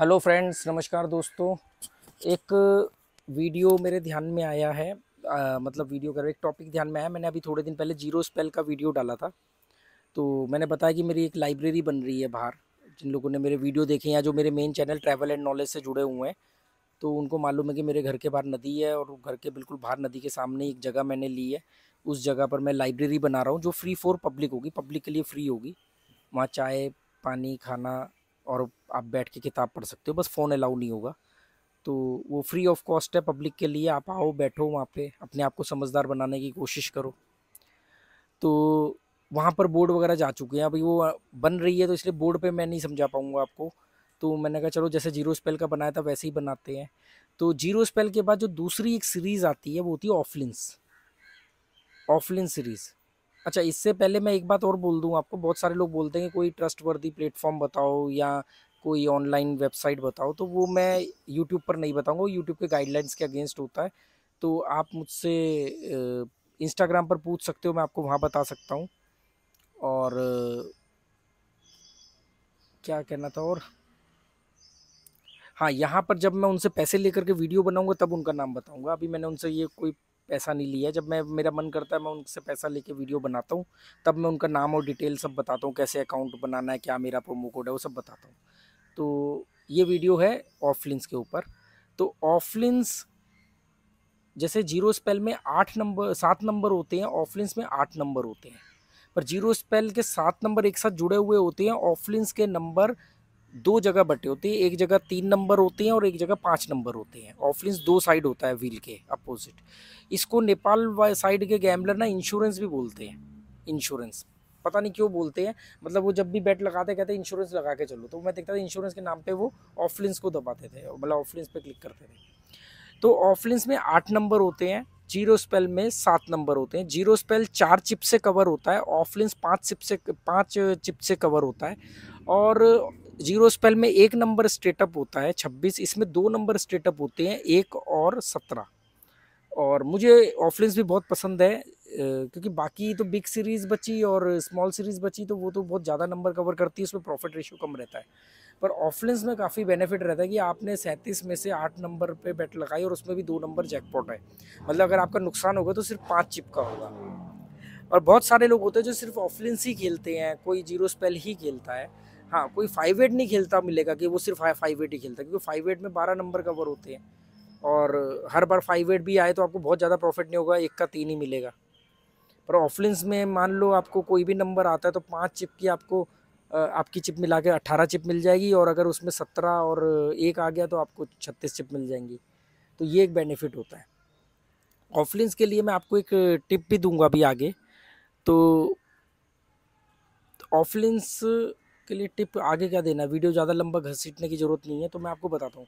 hello friends नमस्कार दोस्तों एक वीडियो मेरे ध्यान में आया है आ, मतलब वीडियो कर एक टॉपिक ध्यान में आया मैंने अभी थोड़े दिन पहले जीरो स्पेल का वीडियो डाला था तो मैंने बताया कि मेरी एक लाइब्रेरी बन रही है बाहर जिन लोगों ने मेरे वीडियो देखे या जो मेरे main channel travel and knowledge से जुड़े हुए हैं तो उनको मालूम है कि मेरे घर के बाहर नदी है और घर के बिल्कुल बाहर नदी के सामने एक जगह मैंने ली है उस जगह पर मैं लाइब्रेरी बना रहा हूँ जो फ्री फॉर पब्लिक होगी पब्लिक के लिए फ्री होगी वहाँ चाय पानी खाना और आप बैठ के किताब पढ़ सकते हो बस फ़ोन अलाउ नहीं होगा तो वो फ्री ऑफ कॉस्ट है पब्लिक के लिए आप आओ बैठो वहाँ पे अपने आप को समझदार बनाने की कोशिश करो तो वहाँ पर बोर्ड वगैरह जा चुके हैं अभी वो बन रही है तो इसलिए बोर्ड पे मैं नहीं समझा पाऊँगा आपको तो मैंने कहा चलो जैसे जीरो स्पेल का बनाया था वैसे ही बनाते हैं तो जीरो स्पेल के बाद जो दूसरी एक सीरीज़ आती है वो होती है ऑफलिंस ऑफलिन सीरीज़ अच्छा इससे पहले मैं एक बात और बोल दूँ आपको बहुत सारे लोग बोलते हैं कोई ट्रस्ट वर्दी प्लेटफॉर्म बताओ या कोई ऑनलाइन वेबसाइट बताओ तो वो मैं यूट्यूब पर नहीं बताऊँगा वो यूट्यूब के गाइडलाइंस के अगेंस्ट होता है तो आप मुझसे इंस्टाग्राम पर पूछ सकते हो मैं आपको वहाँ बता सकता हूँ और क्या कहना था और हाँ यहाँ पर जब मैं उनसे पैसे लेकर के वीडियो बनाऊँगा तब उनका नाम बताऊँगा अभी मैंने उनसे ये कोई पैसा नहीं लिया जब मैं मेरा मन करता है मैं उनसे पैसा लेके वीडियो बनाता हूँ तब मैं उनका नाम और डिटेल सब बताता हूँ कैसे अकाउंट बनाना है क्या मेरा प्रोमो कोड है वो सब बताता हूँ तो ये वीडियो है ऑफलिंस के ऊपर तो ऑफलिंस जैसे जीरो स्पेल में आठ नंबर सात नंबर होते हैं ऑफलिंस में आठ नंबर होते हैं पर जीरो स्पेल के सात नंबर एक साथ जुड़े हुए होते हैं ऑफलिंस के नंबर दो जगह बटे होते हैं एक जगह तीन नंबर होते हैं और एक जगह पाँच नंबर होते हैं ऑफलिंस दो साइड होता है व्हील के अपोजिट इसको नेपाल साइड के गैम्बलर ना इंश्योरेंस भी बोलते हैं इंश्योरेंस पता नहीं क्यों बोलते हैं मतलब वो जब भी बैट लगाते कहते हैं इंश्योरेंस लगा के चलो तो मैं देखता था इंश्योरेंस के नाम पे वो ऑफलिंस को दबाते थे मतलब ऑफलिंस पे क्लिक करते थे तो ऑफलिंस में आठ नंबर होते हैं जीरो स्पेल में सात नंबर होते हैं जीरो स्पेल चार चिप से कवर होता है ऑफलिंस पाँच चिप से पाँच चिप से कवर होता है और जीरो स्पेल में एक नंबर स्टेटअप होता है छब्बीस इसमें दो नंबर स्टेटअप होते हैं एक और सत्रह और मुझे ऑफलेंस भी बहुत पसंद है क्योंकि बाकी तो बिग सीरीज़ बची और स्मॉल सीरीज़ बची तो वो तो बहुत ज़्यादा नंबर कवर करती है उसमें प्रॉफिट रेशियो कम रहता है पर ऑफलेंस में काफ़ी बेनिफिट रहता है कि आपने सैंतीस में से आठ नंबर पे बैट लगाई और उसमें भी दो नंबर जैकपॉट है मतलब अगर आपका नुकसान होगा तो सिर्फ पाँच चिप का होगा और बहुत सारे लोग होते हैं जो सिर्फ ऑफलेंस ही खेलते हैं कोई जीरो स्पेल ही खेलता है हाँ कोई फाइव एट नहीं खेलता मिलेगा कि वो सिर्फ फाइव एट ही खेलता क्योंकि फाइव एट में बारह नंबर कवर होते हैं और हर बार फाइव एट भी आए तो आपको बहुत ज़्यादा प्रॉफिट नहीं होगा एक का तीन ही मिलेगा पर ऑफलिंस में मान लो आपको कोई भी नंबर आता है तो पाँच चिप की आपको आपकी चिप मिला के अट्ठारह चिप मिल जाएगी और अगर उसमें सत्रह और एक आ गया तो आपको छत्तीस चिप मिल जाएंगी तो ये एक बेनिफिट होता है ऑफलिंस के लिए मैं आपको एक टिप भी दूंगा अभी आगे तो ऑफलेंस के लिए टिप आगे क्या देना वीडियो ज़्यादा लंबा घसीटने की ज़रूरत नहीं है तो मैं आपको बताता हूँ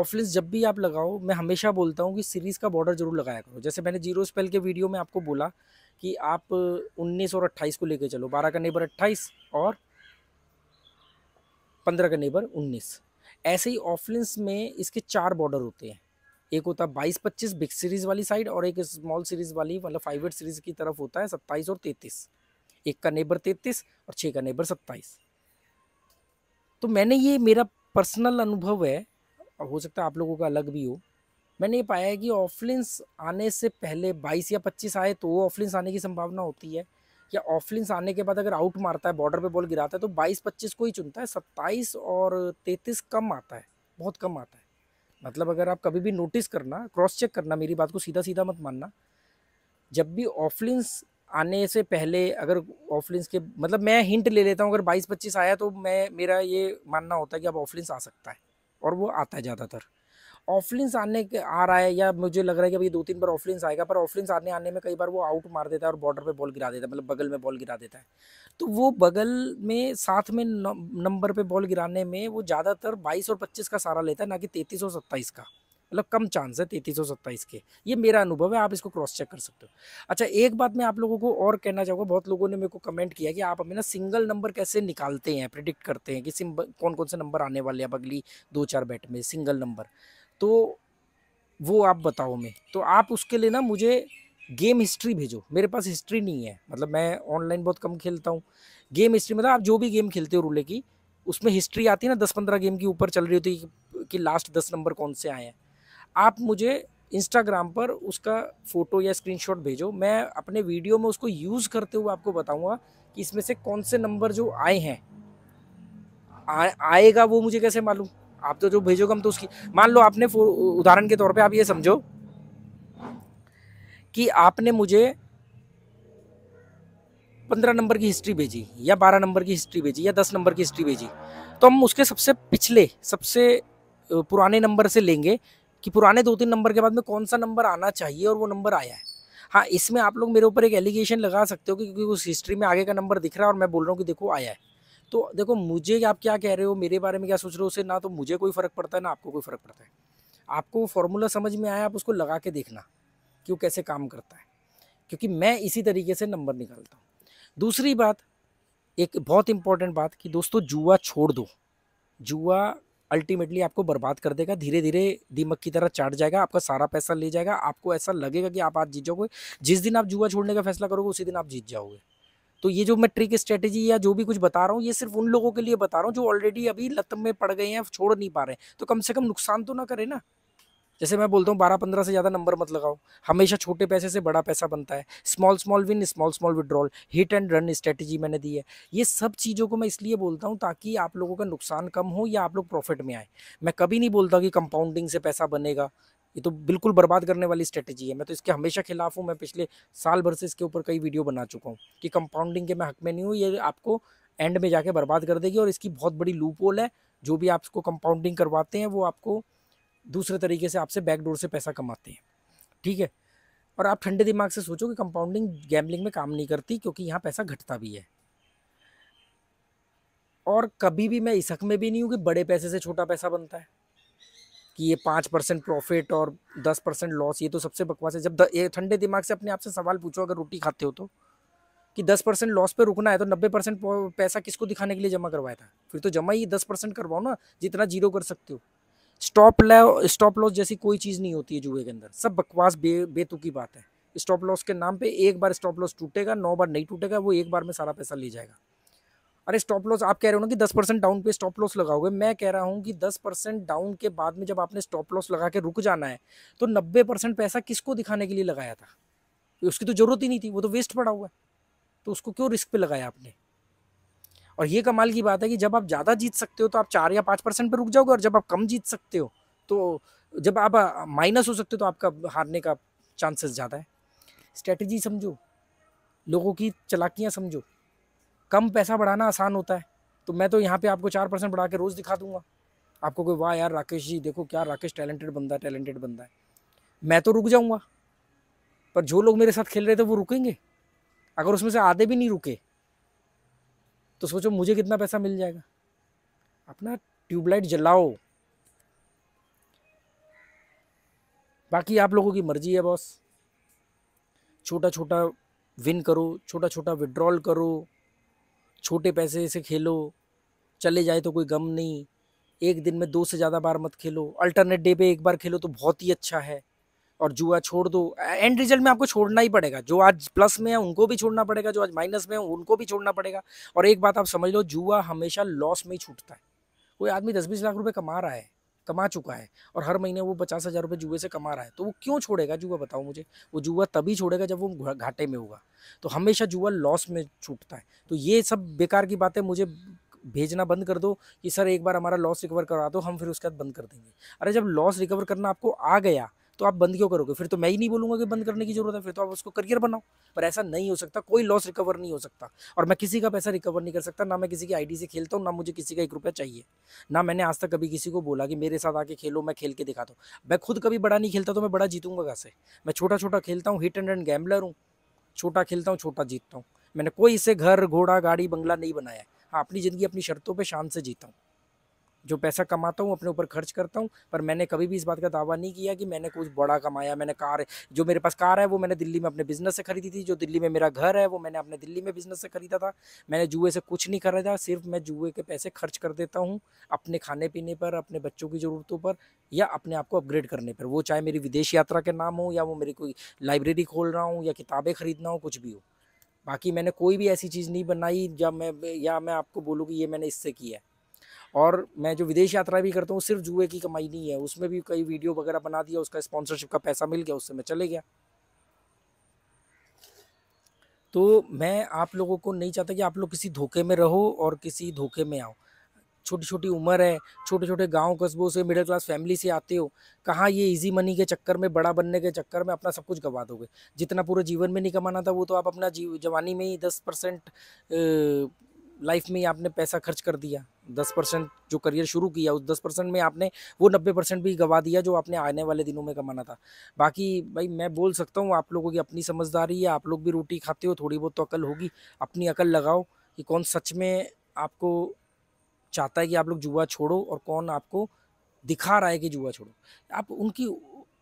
ऑफलेंस जब भी आप लगाओ मैं हमेशा बोलता हूँ कि सीरीज़ का बॉर्डर जरूर लगाया करो जैसे मैंने जीरो स्पेल के वीडियो में आपको बोला कि आप उन्नीस और अट्ठाईस को लेकर चलो बारह का नेबर अट्ठाईस और पंद्रह का नेबर उन्नीस ऐसे ही ऑफलेंस में इसके चार बॉर्डर होते हैं एक होता है बाईस पच्चीस बिग सीरीज़ वाली साइड और एक स्मॉल सीरीज़ वाली मतलब फाइव सीरीज़ की तरफ होता है सत्ताईस और तैंतीस एक का नेबर तैंतीस और छः का नेबर सत्ताईस तो मैंने ये मेरा पर्सनल अनुभव है हो सकता है आप लोगों का अलग भी हो मैंने ये पाया है कि ऑफलिंस आने से पहले 22 या 25 आए तो ऑफलिंस आने की संभावना होती है या ऑफलिंस आने के बाद अगर आउट मारता है बॉर्डर पे बॉल गिराता है तो 22-25 को ही चुनता है 27 और 33 कम आता है बहुत कम आता है मतलब अगर आप कभी भी नोटिस करना क्रॉस चेक करना मेरी बात को सीधा सीधा मत मानना जब भी ऑफलिंस आने से पहले अगर ऑफलिंस के मतलब मैं हिंट ले लेता हूँ अगर बाईस पच्चीस आया तो मैं मेरा ये मानना होता है कि अब ऑफलिंस आ सकता है और वो आता है ज़्यादातर ऑफलिंस आने के आ रहा है या मुझे लग रहा है कि अभी दो तीन बार ऑफलिंस आएगा पर ऑफलिंस आने आने में कई बार वो आउट मार देता है और बॉर्डर पे बॉल गिरा देता है मतलब बगल में बॉल गिरा देता है तो वो बगल में साथ में नंबर पे बॉल गिराने में वो ज़्यादातर 22 और 25 का सारा लेता है ना कि 33 और 27 का मतलब कम चांस है तैंतीस सौ सत्ताईस के ये मेरा अनुभव है आप इसको क्रॉस चेक कर सकते हो अच्छा एक बात मैं आप लोगों को और कहना चाहूँगा बहुत लोगों ने मेरे को कमेंट किया कि आप हमें ना सिंगल नंबर कैसे निकालते हैं प्रिडिक्ट करते हैं कि सिम कौन कौन से नंबर आने वाले हैं अब अगली दो चार बैट में सिंगल नंबर तो वो आप बताओ मैं तो आप उसके लिए ना मुझे गेम हिस्ट्री भेजो मेरे पास हिस्ट्री नहीं है मतलब मैं ऑनलाइन बहुत कम खेलता हूँ गेम हिस्ट्री मतलब आप जो भी गेम खेलते हो रूले की उसमें हिस्ट्री आती है ना दस पंद्रह गेम की ऊपर चल रही होती है कि लास्ट दस नंबर कौन से आए हैं आप मुझे इंस्टाग्राम पर उसका फ़ोटो या स्क्रीनशॉट भेजो मैं अपने वीडियो में उसको यूज़ करते हुए आपको बताऊंगा कि इसमें से कौन से नंबर जो आए हैं आएगा वो मुझे कैसे मालूम आप तो जो भेजोगे हम तो उसकी मान लो आपने उदाहरण के तौर पे आप ये समझो कि आपने मुझे पंद्रह नंबर की हिस्ट्री भेजी या बारह नंबर की हिस्ट्री भेजी या दस नंबर की हिस्ट्री भेजी तो हम उसके सबसे पिछले सबसे पुराने नंबर से लेंगे कि पुराने दो तीन नंबर के बाद में कौन सा नंबर आना चाहिए और वो नंबर आया है हाँ इसमें आप लोग मेरे ऊपर एक एलिगेशन लगा सकते हो कि क्योंकि उस हिस्ट्री में आगे का नंबर दिख रहा है और मैं बोल रहा हूँ कि देखो आया है तो देखो मुझे आप क्या कह रहे हो मेरे बारे में क्या सोच रहे हो उससे ना तो मुझे कोई फ़र्क पड़ता है ना आपको कोई फ़र्क पड़ता है आपको फॉर्मूला समझ में आया आप उसको लगा के देखना कि वो कैसे काम करता है क्योंकि मैं इसी तरीके से नंबर निकालता हूँ दूसरी बात एक बहुत इंपॉर्टेंट बात कि दोस्तों जुआ छोड़ दो जुआ अल्टीमेटली आपको बर्बाद कर देगा धीरे धीरे दीमक की तरह चाट जाएगा आपका सारा पैसा ले जाएगा आपको ऐसा लगेगा कि आप आज जीत जाओगे जिस दिन आप जुआ छोड़ने का फैसला करोगे उसी दिन आप जीत जाओगे तो ये जो मैं ट्रिक स्ट्रेटेजी या जो भी कुछ बता रहा हूँ ये सिर्फ उन लोगों के लिए बता रहा हूँ जो ऑलरेडी अभी लत में पड़ गए हैं छोड़ नहीं पा रहे हैं तो कम से कम नुकसान तो ना करें ना जैसे मैं बोलता हूँ बारह पंद्रह से ज़्यादा नंबर मत लगाओ हमेशा छोटे पैसे से बड़ा पैसा बनता है small small win small small withdrawal hit and run strategy मैंने दी है ये सब चीज़ों को मैं इसलिए बोलता हूँ ताकि आप लोगों का नुकसान कम हो या आप लोग प्रॉफिट में आए मैं कभी नहीं बोलता कि कंपाउंडिंग से पैसा बनेगा ये तो बिल्कुल बर्बाद करने वाली स्ट्रेटजी है मैं तो इसके हमेशा खिलाफ हूँ मैं पिछले साल भर से इसके ऊपर कई वीडियो बना चुका हूँ कि कंपाउंडिंग के मैं हक में नहीं हूँ ये आपको एंड में जाके बर्बाद कर देगी और इसकी बहुत बड़ी लूप होल है जो भी आपको कंपाउंडिंग करवाते हैं वो आपको दूसरे तरीके से आपसे बैकडोर से पैसा कमाते हैं ठीक है और आप ठंडे दिमाग से सोचो कि कंपाउंडिंग गैम्बलिंग में काम नहीं करती क्योंकि यहाँ पैसा घटता भी है और कभी भी मैं इस हक में भी नहीं हूँ कि बड़े पैसे से छोटा पैसा बनता है कि ये पाँच परसेंट प्रॉफिट और दस परसेंट लॉस ये तो सबसे बकवास है जब द, ये ठंडे दिमाग से अपने आप से सवाल पूछो अगर रोटी खाते हो तो कि दस परसेंट लॉस पे रुकना है तो नब्बे परसेंट पैसा किसको दिखाने के लिए जमा करवाया था फिर तो जमा ही दस परसेंट करवाओ ना जितना जीरो कर सकते हो स्टॉप लॉ स्टॉप लॉस जैसी कोई चीज़ नहीं होती है जुए के अंदर सब बकवास बे बेतुकी बात है स्टॉप लॉस के नाम पे एक बार स्टॉप लॉस टूटेगा नौ बार नहीं टूटेगा वो एक बार में सारा पैसा ले जाएगा अरे स्टॉप लॉस आप कह रहे हो ना कि दस परसेंट डाउन पे स्टॉप लॉस लगाओगे मैं कह रहा हूँ कि दस परसेंट डाउन के बाद में जब आपने स्टॉप लॉस लगा के रुक जाना है तो नब्बे परसेंट पैसा किसको दिखाने के लिए लगाया था उसकी तो ज़रूरत ही नहीं थी वो तो वेस्ट पड़ा हुआ है तो उसको क्यों रिस्क पर लगाया आपने और ये कमाल की बात है कि जब आप ज़्यादा जीत सकते हो तो आप चार या पाँच परसेंट पर रुक जाओगे और जब आप कम जीत सकते हो तो जब आप माइनस हो सकते हो तो आपका हारने का चांसेस ज़्यादा है स्ट्रेटजी समझो लोगों की चलाकियाँ समझो कम पैसा बढ़ाना आसान होता है तो मैं तो यहाँ पे आपको चार परसेंट बढ़ा के रोज़ दिखा दूंगा आपको कोई वाह यार राकेश जी देखो क्या राकेश टैलेंटेड बंदा है टैलेंटेड बंदा है मैं तो रुक जाऊँगा पर जो लोग मेरे साथ खेल रहे थे वो रुकेंगे अगर उसमें से आधे भी नहीं रुके तो सोचो मुझे कितना पैसा मिल जाएगा अपना ट्यूबलाइट जलाओ बाकी आप लोगों की मर्जी है बॉस छोटा छोटा विन करो छोटा छोटा विड्रॉल करो छोटे पैसे से खेलो चले जाए तो कोई गम नहीं एक दिन में दो से ज़्यादा बार मत खेलो अल्टरनेट डे पे एक बार खेलो तो बहुत ही अच्छा है और जुआ छोड़ दो एंड रिजल्ट में आपको छोड़ना ही पड़ेगा जो आज प्लस में है उनको भी छोड़ना पड़ेगा जो आज माइनस में है उनको भी छोड़ना पड़ेगा और एक बात आप समझ लो जुआ हमेशा लॉस में ही छूटता है कोई आदमी दस बीस लाख रुपये कमा रहा है कमा चुका है और हर महीने वो पचास हज़ार रुपये जुए से कमा रहा है तो वो क्यों छोड़ेगा जुआ बताओ मुझे वो जुआ तभी छोड़ेगा जब वो घाटे में होगा तो हमेशा जुआ लॉस में छूटता है तो ये सब बेकार की बातें मुझे भेजना बंद कर दो कि सर एक बार हमारा लॉस रिकवर करा दो हम फिर उसके बाद बंद कर देंगे अरे जब लॉस रिकवर करना आपको आ गया तो आप बंद क्यों करोगे फिर तो मैं ही नहीं बोलूँगा कि बंद करने की ज़रूरत है फिर तो आप उसको करियर बनाओ पर ऐसा नहीं हो सकता कोई लॉस रिकवर नहीं हो सकता और मैं किसी का पैसा रिकवर नहीं कर सकता ना मैं किसी की आईडी से खेलता हूँ ना मुझे किसी का एक रुपया चाहिए ना मैंने आज तक कभी किसी को बोला कि मेरे साथ आके खेलो मैं खेल के दिखाता हूँ मैं खुद कभी बड़ा नहीं खेलता तो मैं बड़ा जीतूंगा कहाँ से मैं छोटा छोटा खेलता हूँ हिट एंड रन गैम्बलर हूँ छोटा खेलता हूँ छोटा जीतता हूँ मैंने कोई इसे घर घोड़ा गाड़ी बंगला नहीं बनाया हाँ अपनी ज़िंदगी अपनी शर्तों पर शान से जीता हूँ जो पैसा कमाता हूँ अपने ऊपर खर्च करता हूँ पर मैंने कभी भी इस बात का दावा नहीं किया कि मैंने कुछ बड़ा कमाया मैंने कार जो मेरे पास कार है वो मैंने दिल्ली में अपने बिज़नेस से खरीदी थी जो दिल्ली में मेरा घर है वो मैंने अपने दिल्ली में बिज़नेस से खरीदा था मैंने जुए से कुछ नहीं खरीदा सिर्फ मैं जुए के पैसे खर्च कर देता हूँ अपने खाने पीने पर अपने बच्चों की ज़रूरतों पर या अपने आप को अपग्रेड करने पर वो चाहे मेरी विदेश यात्रा के नाम हो या वो मेरी कोई लाइब्रेरी खोल रहा हूँ या किताबें खरीदना हो कुछ भी हो बाकी मैंने कोई भी ऐसी चीज़ नहीं बनाई जब मैं या मैं आपको बोलूँ कि ये मैंने इससे किया है और मैं जो विदेश यात्रा भी करता हूँ सिर्फ जुए की कमाई नहीं है उसमें भी कई वीडियो वगैरह बना दिया उसका स्पॉन्सरशिप का पैसा मिल गया उससे मैं चले गया तो मैं आप लोगों को नहीं चाहता कि आप लोग किसी धोखे में रहो और किसी धोखे में आओ छोटी छोटी उम्र है छोटे छोटे गांव कस्बों से मिडिल क्लास फैमिली से आते हो कहाँ ये इजी मनी के चक्कर में बड़ा बनने के चक्कर में अपना सब कुछ गवा दोगे जितना पूरे जीवन में नहीं कमाना था वो तो आप अपना जीव जवानी में ही दस परसेंट लाइफ में ही आपने पैसा खर्च कर दिया दस परसेंट जो करियर शुरू किया उस दस परसेंट में आपने वो नब्बे परसेंट भी गवा दिया जो आपने आने वाले दिनों में कमाना था बाकी भाई मैं बोल सकता हूँ आप लोगों की अपनी समझदारी है आप लोग भी रोटी खाते हो थोड़ी बहुत तो अकल होगी अपनी अकल लगाओ कि कौन सच में आपको चाहता है कि आप लोग जुआ छोड़ो और कौन आपको दिखा रहा है कि जुआ छोड़ो आप उनकी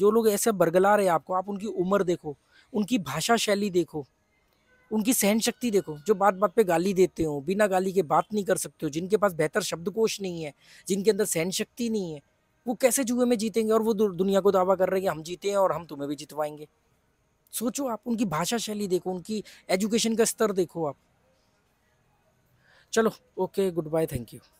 जो लोग ऐसे बरगला रहे आपको आप उनकी उम्र देखो उनकी भाषा शैली देखो उनकी सहन शक्ति देखो जो बात बात पे गाली देते हो बिना गाली के बात नहीं कर सकते हो जिनके पास बेहतर शब्दकोश नहीं है जिनके अंदर सहन शक्ति नहीं है वो कैसे जुए में जीतेंगे और वो दुनिया को दावा कर रहे हैं हम जीते हैं और हम तुम्हें भी जितवाएंगे सोचो आप उनकी भाषा शैली देखो उनकी एजुकेशन का स्तर देखो आप चलो okay good bye thank you